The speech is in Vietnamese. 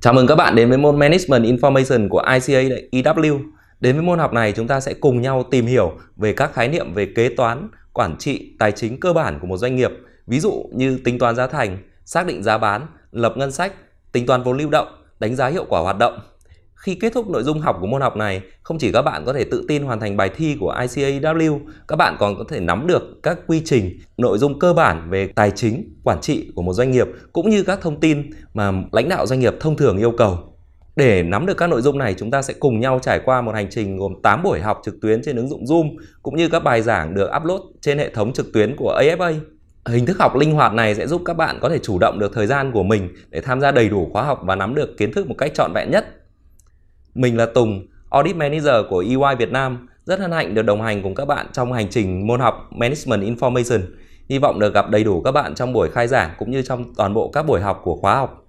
Chào mừng các bạn đến với môn Management Information của ICA EW. Đến với môn học này chúng ta sẽ cùng nhau tìm hiểu về các khái niệm về kế toán, quản trị, tài chính cơ bản của một doanh nghiệp. Ví dụ như tính toán giá thành, xác định giá bán, lập ngân sách, tính toán vốn lưu động, đánh giá hiệu quả hoạt động khi kết thúc nội dung học của môn học này, không chỉ các bạn có thể tự tin hoàn thành bài thi của ICAW, e các bạn còn có thể nắm được các quy trình, nội dung cơ bản về tài chính, quản trị của một doanh nghiệp cũng như các thông tin mà lãnh đạo doanh nghiệp thông thường yêu cầu. Để nắm được các nội dung này, chúng ta sẽ cùng nhau trải qua một hành trình gồm 8 buổi học trực tuyến trên ứng dụng Zoom cũng như các bài giảng được upload trên hệ thống trực tuyến của AFA. Hình thức học linh hoạt này sẽ giúp các bạn có thể chủ động được thời gian của mình để tham gia đầy đủ khóa học và nắm được kiến thức một cách trọn vẹn nhất mình là Tùng, Audit Manager của EY Việt Nam. Rất hân hạnh được đồng hành cùng các bạn trong hành trình môn học Management Information. Hy vọng được gặp đầy đủ các bạn trong buổi khai giảng cũng như trong toàn bộ các buổi học của khóa học.